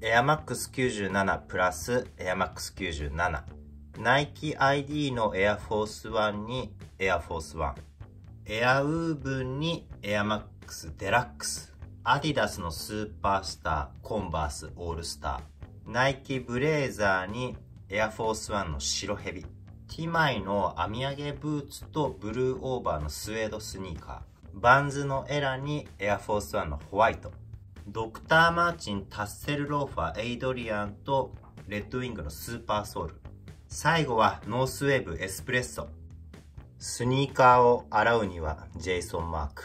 エアマックス9 7プラスエアマックス9 7ナイキ ID のエアフォースワンにエアフォースワンエアウーブンにエアマックスデラックスアディダスのスーパースターコンバースオールスターナイキブレーザーにエアフォースワンの白ヘビティマイの網上げブーツとブルーオーバーのスウェードスニーカーバンズのエラにエアフォースワンのホワイトドクター・マーチン、タッセル・ローファー、エイドリアンとレッドウィングのスーパーソウル。最後はノースウェーブエスプレッソ。スニーカーを洗うにはジェイソン・マーク。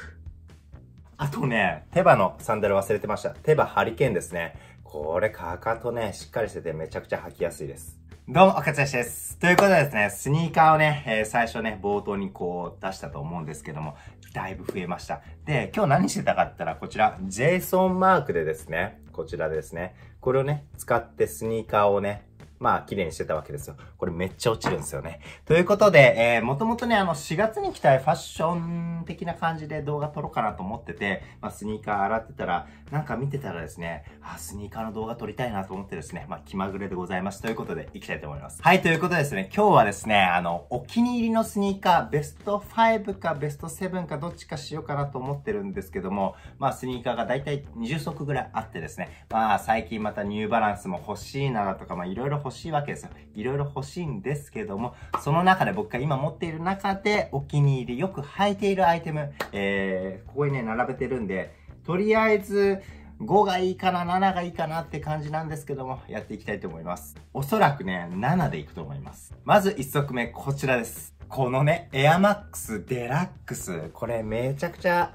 あとね、手羽のサンダル忘れてました。手羽ハリケーンですね。これかかとね、しっかりしててめちゃくちゃ履きやすいです。どうも、赤ちゃんです。ということでですね、スニーカーをね、えー、最初ね、冒頭にこう出したと思うんですけども、だいぶ増えました。で、今日何してたかったら、こちら、ジェイソンマークでですね、こちらですね、これをね、使ってスニーカーをね、まあ、綺麗にしてたわけですよ。これめっちゃ落ちるんですよね。ということで、えー、もともとね、あの、4月に来たいファッション的な感じで動画撮ろうかなと思ってて、まあ、スニーカー洗ってたら、なんか見てたらですね、あ、スニーカーの動画撮りたいなと思ってですね、まあ、気まぐれでございます。ということで、行きたいと思います。はい、ということでですね、今日はですね、あの、お気に入りのスニーカー、ベスト5かベスト7かどっちかしようかなと思ってるんですけども、まあ、スニーカーがだいたい20足ぐらいあってですね、まあ、最近またニューバランスも欲しいなとか、まあ、いろいろ欲しいしいわけですよ。いろいろ欲しいんですけども、その中で僕が今持っている中でお気に入り、よく履いているアイテム、えー、ここにね、並べてるんで、とりあえず、5がいいかな、7がいいかなって感じなんですけども、やっていきたいと思います。おそらくね、7でいくと思います。まず1足目、こちらです。このね、エアマックスデラックス。これめちゃくちゃ、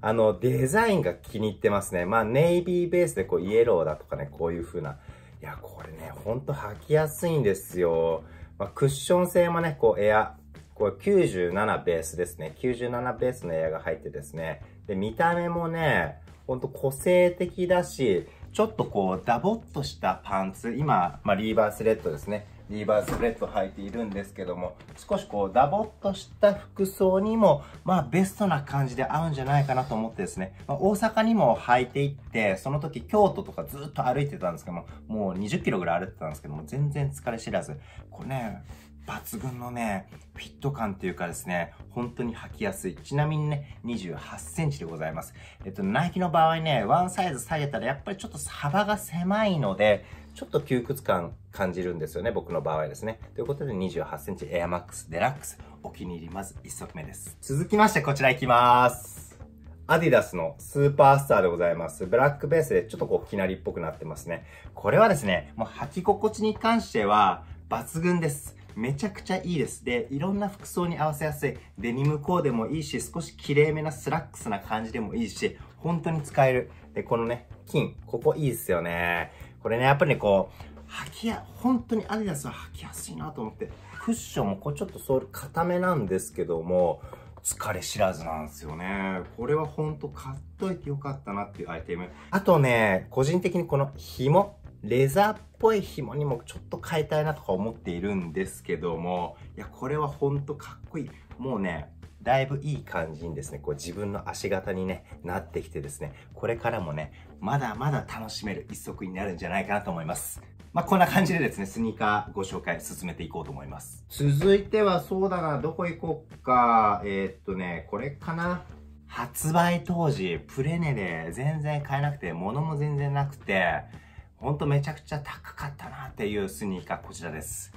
あの、デザインが気に入ってますね。まあ、ネイビーベースでこう、イエローだとかね、こういう風ないや、これね、ほんと履きやすいんですよ。まあ、クッション性もね、こうエア、これ97ベースですね。97ベースのエアが入ってですね。で、見た目もね、ほんと個性的だし、ちょっとこう、ダボっとしたパンツ。今、まあ、リーバースレッドですね。リーバースレッド履いているんですけども、少しこうダボっとした服装にも、まあベストな感じで合うんじゃないかなと思ってですね、まあ、大阪にも履いていって、その時京都とかずっと歩いてたんですけども、もう20キロぐらい歩いてたんですけども、全然疲れ知らず、これね、抜群のね、フィット感というかですね、本当に履きやすい。ちなみにね、28センチでございます。えっと、ナイキの場合ね、ワンサイズ下げたらやっぱりちょっと幅が狭いので、ちょっと窮屈感感じるんですよね、僕の場合ですね。ということで28センチ AirMax デラックス、お気に入りまず1足目です。続きましてこちら行きます。アディダスのスーパースターでございます。ブラックベースでちょっとこう、きなりっぽくなってますね。これはですね、もう履き心地に関しては、抜群です。めちゃくちゃいいです。で、いろんな服装に合わせやすい、デニムコーデもいいし、少し綺麗めなスラックスな感じでもいいし、本当に使える。で、このね、金、ここいいですよね。これね、やっぱりね、こう、履きや、本当にアディダスは履きやすいなと思って、クッションもこうちょっとソール固めなんですけども、疲れ知らずなんですよね。これはほんと買っといてよかったなっていうアイテム。あとね、個人的にこの紐。レザーっぽい紐にもちょっと変えたいなとか思っているんですけども、いや、これはほんとかっこいい。もうね、だいぶいい感じにですね、こう自分の足型にね、なってきてですね、これからもね、まだまだ楽しめる一足になるんじゃないかなと思います。まあ、こんな感じでですね、スニーカーご紹介進めていこうと思います。続いてはそうだな、どこ行こっか。えー、っとね、これかな。発売当時、プレネで全然買えなくて、物も全然なくて、ほんとめちゃくちゃ高かったなっていうスニーカー、こちらです。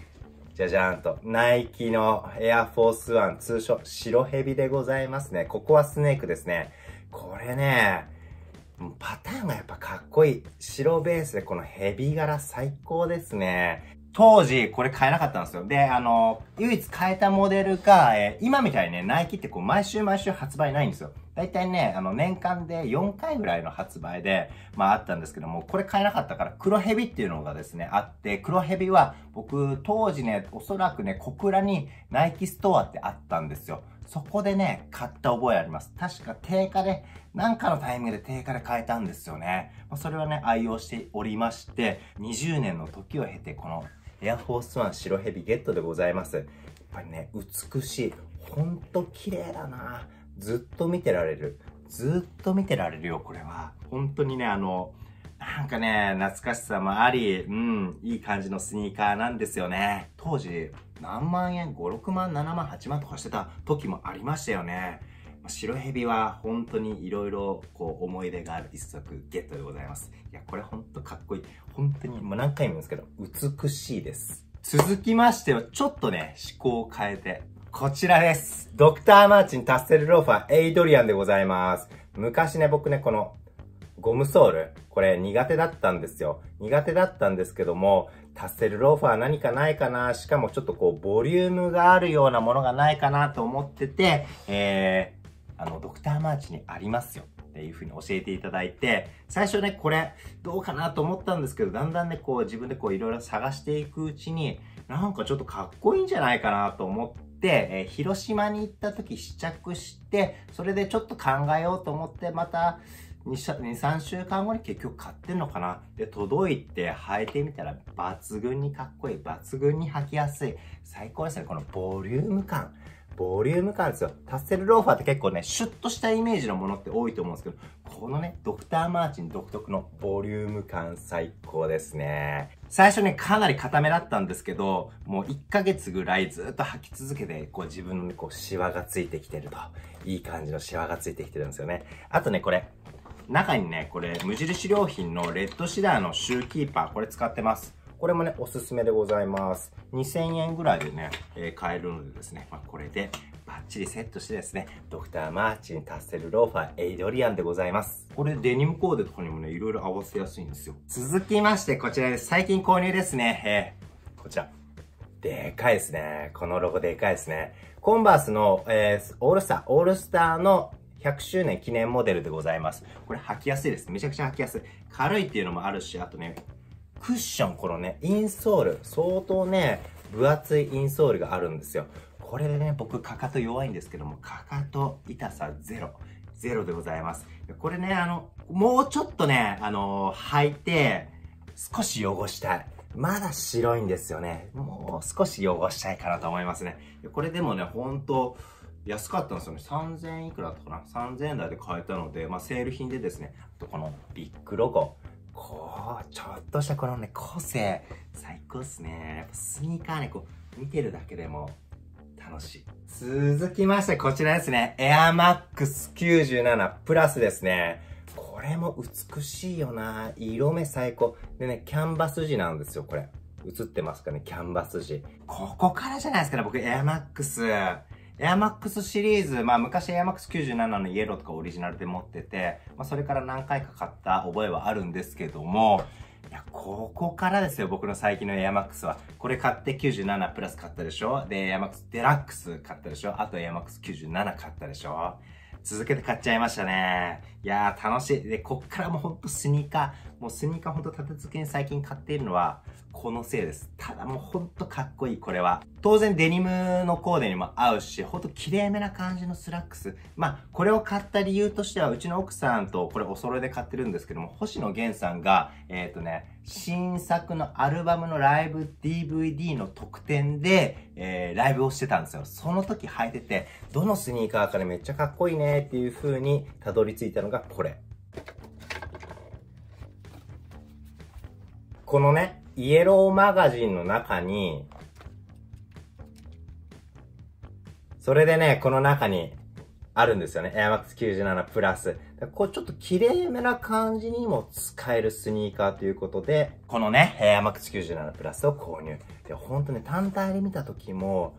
じゃじゃーんと。ナイキのエアフォースワン、通称白蛇でございますね。ここはスネークですね。これね、パターンがやっぱかっこいい。白ベースでこのヘビ柄最高ですね。当時、これ買えなかったんですよ。で、あの、唯一買えたモデルが、えー、今みたいにね、ナイキってこう、毎週毎週発売ないんですよ。大体ね、あの、年間で4回ぐらいの発売で、まああったんですけども、これ買えなかったから、黒ヘビっていうのがですね、あって、黒ヘビは、僕、当時ね、おそらくね、小倉にナイキストアってあったんですよ。そこでね、買った覚えあります。確か定価で、なんかのタイミングで定価で買えたんですよね。まそれはね、愛用しておりまして、20年の時を経て、このエアフォースワン白ヘビゲットでございます。やっぱりね、美しい。ほんと綺麗だな。ずっと見てられる。ずっと見てられるよ、これは。本当にね、あの、なんかね、懐かしさもあり、うん、いい感じのスニーカーなんですよね。当時、何万円、5、6万、7万、8万とかしてた時もありましたよね。白蛇は本当にいろいろこう思い出がある一足ゲットでございます。いや、これ本当かっこいい。本当にもう何回も言うんですけど、美しいです。続きましては、ちょっとね、思考を変えて、こちらです。ドクターマーチンタッセルローファーエイドリアンでございます。昔ね、僕ね、このゴムソール。これ苦手だったんですよ。苦手だったんですけども、タッセルローファー何かないかなしかもちょっとこう、ボリュームがあるようなものがないかなと思ってて、えー、あの、ドクターマーチにありますよ。っていうふうに教えていただいて、最初ね、これ、どうかなと思ったんですけど、だんだんね、こう、自分でこう、いろいろ探していくうちに、なんかちょっとかっこいいんじゃないかなと思って、え広島に行った時試着して、それでちょっと考えようと思って、また、2、3週間後に結局買ってんのかなで、届いて履いてみたら抜群にかっこいい、抜群に履きやすい。最高ですね。このボリューム感。ボリューム感ですよ。タッセルローファーって結構ね、シュッとしたイメージのものって多いと思うんですけど、このね、ドクターマーチン独特のボリューム感最高ですね。最初ね、かなり固めだったんですけど、もう1ヶ月ぐらいずっと履き続けて、こう自分のね、こう、シワがついてきてると。いい感じのシワがついてきてるんですよね。あとね、これ、中にね、これ、無印良品のレッドシダーのシューキーパー、これ使ってます。これもね、おすすめでございます。2000円ぐらいでね、えー、買えるのでですね、まあ、これでバッチリセットしてですね、ドクター・マーチン・タッセル・ローファー・エイドリアンでございます。これデニムコーデとかにもね、いろいろ合わせやすいんですよ。続きましてこちらです。最近購入ですね、えー、こちら。でかいですね。このロゴでかいですね。コンバースの、えー、オールスター、オールスターの100周年記念モデルでございます。これ履きやすいです。めちゃくちゃ履きやすい。軽いっていうのもあるし、あとね、クッション、このね、インソール、相当ね、分厚いインソールがあるんですよ。これでね、僕、かかと弱いんですけども、かかと痛さゼロ。ゼロでございます。これね、あの、もうちょっとね、あのー、履いて、少し汚したい。まだ白いんですよね。もう少し汚したいかなと思いますね。これでもね、ほんと、安かったんですよね。3000いくらだったかな ?3000 円台で買えたので、まあ、セール品でですね、あとこのビッグロゴ。こう、ちょっとしたこのね、個性、最高っすね。やっぱスニーカーね、こう、見てるだけでも楽しい。続きまして、こちらですね。エアマックス9 7プラスですね。これも美しいよな色目最高。でね、キャンバス地なんですよ、これ。映ってますかね、キャンバス地。ここからじゃないですかね、僕エアマックス。エアマックスシリーズ、まあ昔エアマックス97のイエローとかオリジナルで持ってて、まあそれから何回か買った覚えはあるんですけども、いや、ここからですよ、僕の最近のエアマックスは。これ買って97プラス買ったでしょで、エアマックスデラックス買ったでしょあとエアマックス97買ったでしょ続けて買っちゃいましたね。いやー楽しい。で、こっからもうほんとスニーカー、もうスニーカーほんと立て付けに最近買っているのは、このせいです。ただもうほんとかっこいい、これは。当然デニムのコーデにも合うし、ほんと綺麗めな感じのスラックス。まあ、これを買った理由としては、うちの奥さんとこれお揃いで買ってるんですけども、星野源さんが、えっ、ー、とね、新作のアルバムのライブ DVD の特典で、えー、ライブをしてたんですよ。その時履いてて、どのスニーカーからめっちゃかっこいいねっていう風にたどり着いたのがこれ。このね、イエローマガジンの中に、それでね、この中にあるんですよね。AirMax97 プラス。こうちょっと綺麗めな感じにも使えるスニーカーということで、このね、AirMax97 プラスを購入。で、本当ね、単体で見た時も、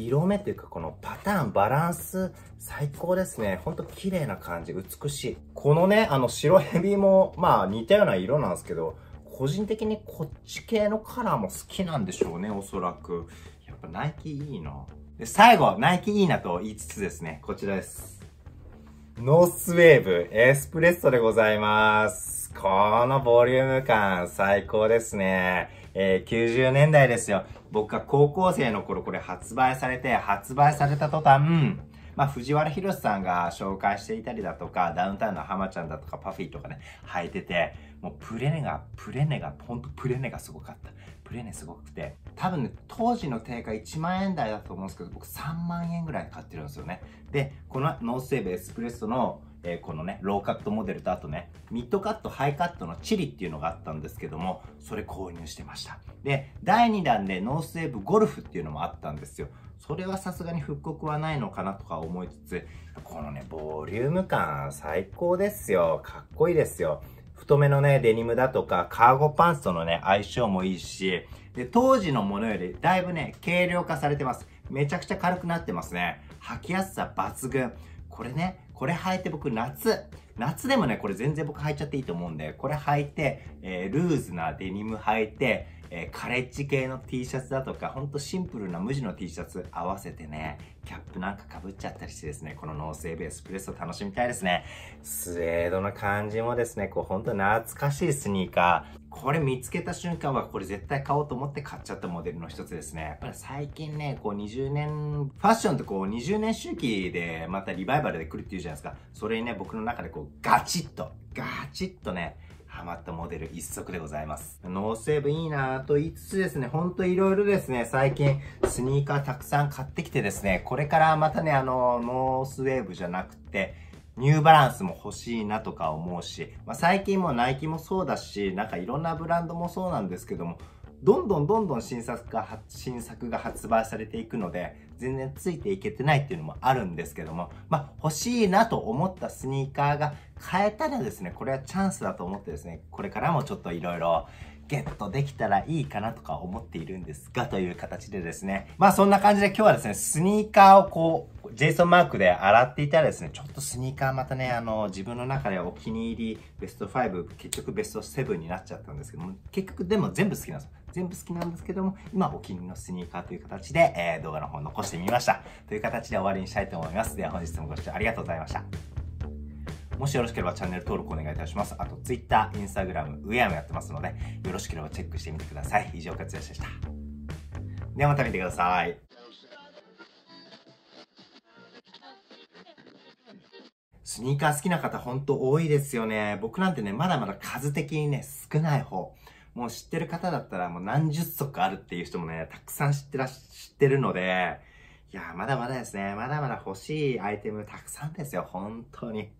色目というかこのパターン、バランス、最高ですね。ほんと綺麗な感じ、美しい。このね、あの白ヘビも、まあ似たような色なんですけど、個人的にこっち系のカラーも好きなんでしょうね、おそらく。やっぱナイキいいな。で、最後、ナイキいいなと言いつつですね、こちらです。ノースウェーブエスプレッソでございます。このボリューム感最高ですね。えー、90年代ですよ。僕が高校生の頃これ発売されて、発売された途端、まあ、藤原宏さんが紹介していたりだとか、ダウンタウンの浜ちゃんだとか、パフィーとかね、履いてて、もうプレネが、プレネが、ほんとプレネがすごかった。プレネすごくて。多分ね、当時の定価1万円台だと思うんですけど、僕3万円ぐらい買ってるんですよね。で、このノースセーブエスプレッソのえー、このね、ローカットモデルとあとね、ミッドカット、ハイカットのチリっていうのがあったんですけども、それ購入してました。で、第2弾でノースウェーブゴルフっていうのもあったんですよ。それはさすがに復刻はないのかなとか思いつつ、このね、ボリューム感最高ですよ。かっこいいですよ。太めのね、デニムだとか、カーゴパンツとのね、相性もいいし、で、当時のものよりだいぶね、軽量化されてます。めちゃくちゃ軽くなってますね。履きやすさ抜群。これね、これ履いて僕夏、夏でもね、これ全然僕履いちゃっていいと思うんで、これ履いて、えー、ルーズなデニム履いて、えー、カレッジ系の T シャツだとか、ほんとシンプルな無地の T シャツ合わせてね、キャップなんか被っちゃったりしてですね、このノーベーエスプレッソ楽しみたいですね。スウェードの感じもですね、こうほんと懐かしいスニーカー。これ見つけた瞬間はこれ絶対買おうと思って買っちゃったモデルの一つですね。やっぱり最近ね、こう20年、ファッションってこう20年周期でまたリバイバルで来るっていうじゃないですか。それにね、僕の中でこうガチッと、ガチッとね、ハマったモデル一足でございます。ノーセーブいいなぁと言いつつですね、ほんといろいろですね、最近スニーカーたくさん買ってきてですね、これからまたね、あの、ノースウェーブじゃなくて、ニューバランスも欲しいなとか思うし、まあ、最近もナイキもそうだし、なんかいろんなブランドもそうなんですけども、どんどんどんどん新作が新作が発売されていくので全然ついていけてないっていうのもあるんですけどもまあ欲しいなと思ったスニーカーが買えたらですねこれはチャンスだと思ってですねこれからもちょっといろいろゲットできたらいいかなとか思っているんですが、という形でですね。まあそんな感じで今日はですね、スニーカーをこう、ジェイソンマークで洗っていたらですね、ちょっとスニーカーまたね、あの、自分の中でお気に入りベスト5、結局ベスト7になっちゃったんですけども、結局でも全部好きなんですよ。全部好きなんですけども、今お気に入りのスニーカーという形で、えー、動画の方残してみました。という形で終わりにしたいと思います。では本日もご視聴ありがとうございました。もしよろしければチャンネル登録お願いいたします。あと Twitter、Instagram、ウェアもやってますので、よろしければチェックしてみてください。以上、勝也でした。ではまた見てください。スニーカー好きな方ほんと多いですよね。僕なんてね、まだまだ数的にね、少ない方。もう知ってる方だったらもう何十足あるっていう人もね、たくさん知ってらっ、知ってるので、いやまだまだですね。まだまだ欲しいアイテムたくさんですよ。本当に。